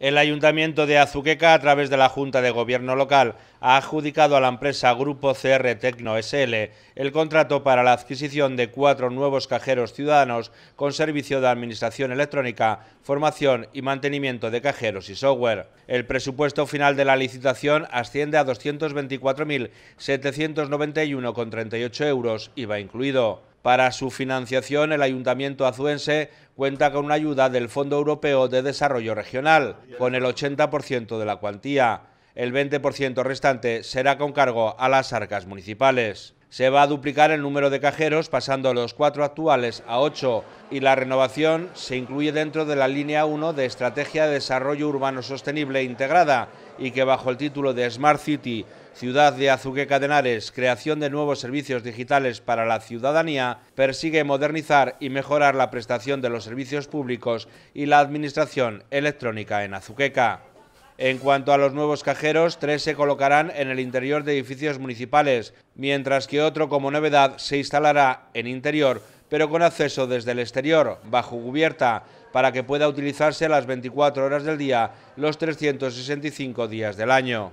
El Ayuntamiento de Azuqueca, a través de la Junta de Gobierno Local, ha adjudicado a la empresa Grupo CR Tecno SL el contrato para la adquisición de cuatro nuevos cajeros ciudadanos con servicio de administración electrónica, formación y mantenimiento de cajeros y software. El presupuesto final de la licitación asciende a 224.791,38 euros, y va incluido. Para su financiación, el Ayuntamiento azuense cuenta con una ayuda del Fondo Europeo de Desarrollo Regional, con el 80% de la cuantía. El 20% restante será con cargo a las arcas municipales. Se va a duplicar el número de cajeros, pasando los cuatro actuales a ocho, y la renovación se incluye dentro de la línea 1 de Estrategia de Desarrollo Urbano Sostenible Integrada y que bajo el título de Smart City Ciudad de Azuqueca de Henares, creación de nuevos servicios digitales para la ciudadanía, persigue modernizar y mejorar la prestación de los servicios públicos y la administración electrónica en Azuqueca. En cuanto a los nuevos cajeros, tres se colocarán en el interior de edificios municipales, mientras que otro como novedad se instalará en interior, pero con acceso desde el exterior, bajo cubierta, para que pueda utilizarse las 24 horas del día, los 365 días del año.